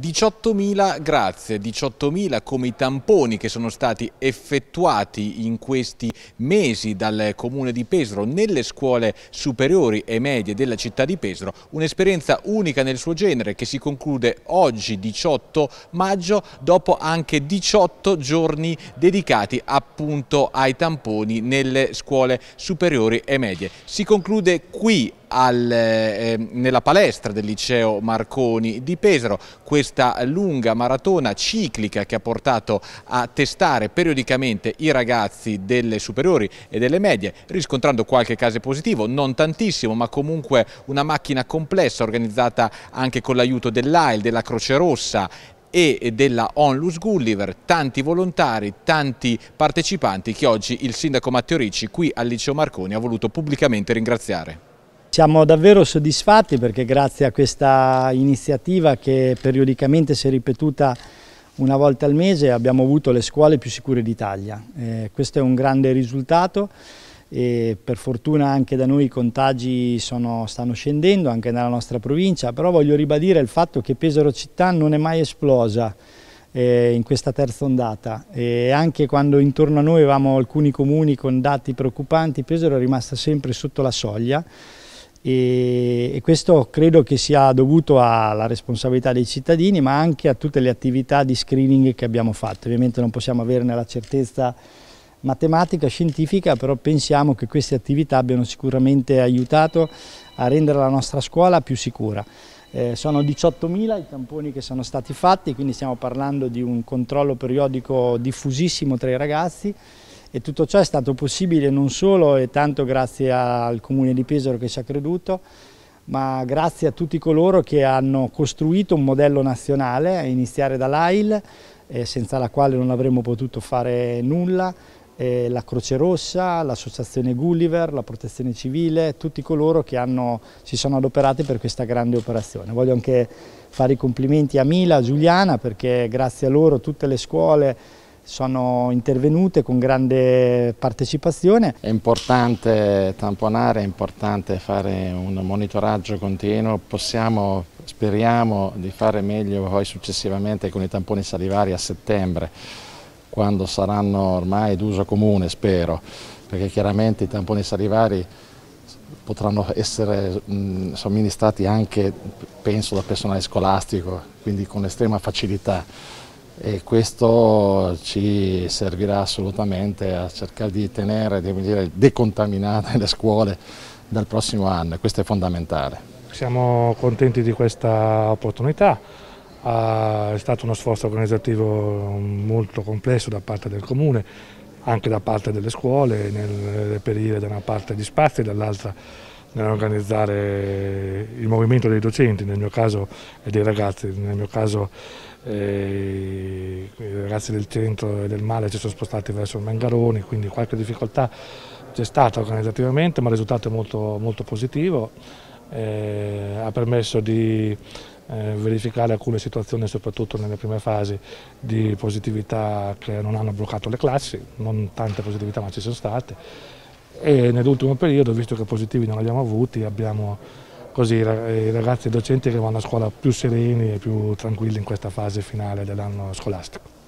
18.000 grazie, 18.000 come i tamponi che sono stati effettuati in questi mesi dal comune di Pesaro nelle scuole superiori e medie della città di Pesaro, un'esperienza unica nel suo genere che si conclude oggi 18 maggio dopo anche 18 giorni dedicati appunto ai tamponi nelle scuole superiori e medie. Si conclude qui al, eh, ehm, nella palestra del liceo Marconi di Pesaro. Questa lunga maratona ciclica che ha portato a testare periodicamente i ragazzi delle superiori e delle medie, riscontrando qualche caso positivo, non tantissimo, ma comunque una macchina complessa organizzata anche con l'aiuto dell'AIL, della Croce Rossa e della Onlus Gulliver, tanti volontari, tanti partecipanti che oggi il sindaco Matteo Ricci qui al Liceo Marconi ha voluto pubblicamente ringraziare. Siamo davvero soddisfatti perché grazie a questa iniziativa che periodicamente si è ripetuta una volta al mese abbiamo avuto le scuole più sicure d'Italia. Eh, questo è un grande risultato e per fortuna anche da noi i contagi sono, stanno scendendo anche nella nostra provincia, però voglio ribadire il fatto che Pesaro città non è mai esplosa eh, in questa terza ondata e anche quando intorno a noi avevamo alcuni comuni con dati preoccupanti Pesaro è rimasta sempre sotto la soglia e, questo credo che sia dovuto alla responsabilità dei cittadini ma anche a tutte le attività di screening che abbiamo fatto. Ovviamente non possiamo averne la certezza matematica, scientifica, però pensiamo che queste attività abbiano sicuramente aiutato a rendere la nostra scuola più sicura. Eh, sono 18.000 i tamponi che sono stati fatti, quindi stiamo parlando di un controllo periodico diffusissimo tra i ragazzi e tutto ciò è stato possibile non solo e tanto grazie al Comune di Pesaro che ci ha creduto, ma grazie a tutti coloro che hanno costruito un modello nazionale, a iniziare dall'AIL, eh, senza la quale non avremmo potuto fare nulla, eh, la Croce Rossa, l'Associazione Gulliver, la Protezione Civile, tutti coloro che hanno, si sono adoperati per questa grande operazione. Voglio anche fare i complimenti a Mila, a Giuliana, perché grazie a loro tutte le scuole sono intervenute con grande partecipazione. È importante tamponare, è importante fare un monitoraggio continuo, possiamo, speriamo di fare meglio poi successivamente con i tamponi salivari a settembre, quando saranno ormai d'uso comune, spero, perché chiaramente i tamponi salivari potranno essere mh, somministrati anche, penso, da personale scolastico, quindi con estrema facilità e questo ci servirà assolutamente a cercare di tenere, di dire, decontaminate le scuole dal prossimo anno, questo è fondamentale. Siamo contenti di questa opportunità, ah, è stato uno sforzo organizzativo molto complesso da parte del Comune, anche da parte delle scuole, nel reperire da una parte gli spazi e dall'altra nell'organizzare il movimento dei docenti, nel mio caso e dei ragazzi, nel mio caso eh, i ragazzi del centro e del male si sono spostati verso il Mangaroni, quindi qualche difficoltà c'è stata organizzativamente, ma il risultato è molto, molto positivo, eh, ha permesso di eh, verificare alcune situazioni, soprattutto nelle prime fasi, di positività che non hanno bloccato le classi, non tante positività ma ci sono state e nell'ultimo periodo, visto che positivi non abbiamo avuti, abbiamo così i ragazzi e i docenti che vanno a scuola più sereni e più tranquilli in questa fase finale dell'anno scolastico.